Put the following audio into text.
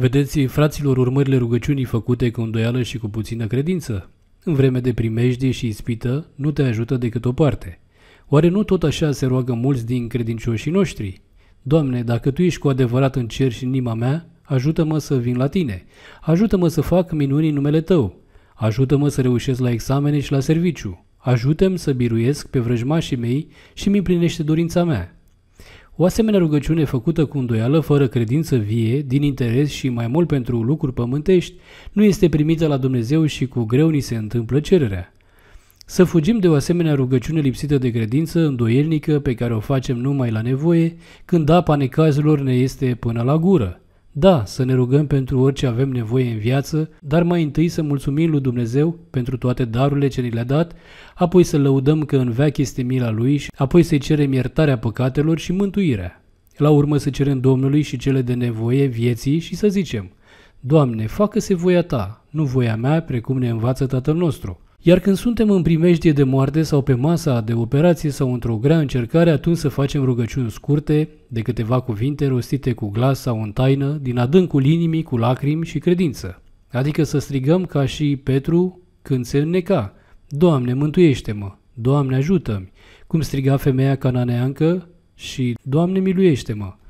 Vedeți, fraților, urmările rugăciunii făcute cu îndoială și cu puțină credință? În vreme de primejdie și ispită, nu te ajută decât o parte. Oare nu tot așa se roagă mulți din credincioșii noștri? Doamne, dacă Tu ești cu adevărat în cer și în inima mea, ajută-mă să vin la Tine. Ajută-mă să fac minuni în numele Tău. Ajută-mă să reușesc la examene și la serviciu. Ajută-mi să biruiesc pe vrăjmașii mei și mi împlinește dorința mea. O asemenea rugăciune făcută cu îndoială, fără credință vie, din interes și mai mult pentru lucruri pământești, nu este primită la Dumnezeu și cu greu ni se întâmplă cererea. Să fugim de o asemenea rugăciune lipsită de credință, îndoielnică, pe care o facem numai la nevoie, când apa necazurilor ne este până la gură. Da, să ne rugăm pentru orice avem nevoie în viață, dar mai întâi să mulțumim lui Dumnezeu pentru toate darurile ce ni le-a dat, apoi să lăudăm că în veac este mila Lui și apoi să-i cerem iertarea păcatelor și mântuirea. La urmă să cerem Domnului și cele de nevoie vieții și să zicem, Doamne, facă-se voia Ta, nu voia mea, precum ne învață Tatăl nostru. Iar când suntem în primejdie de moarte sau pe masa de operație sau într-o grea încercare, atunci să facem rugăciuni scurte, de câteva cuvinte rostite cu glas sau în taină, din adâncul inimii, cu lacrimi și credință. Adică să strigăm ca și Petru când se înneca, Doamne, mântuiește-mă! Doamne, ajută-mi! Cum striga femeia cananeancă și Doamne, miluiește-mă!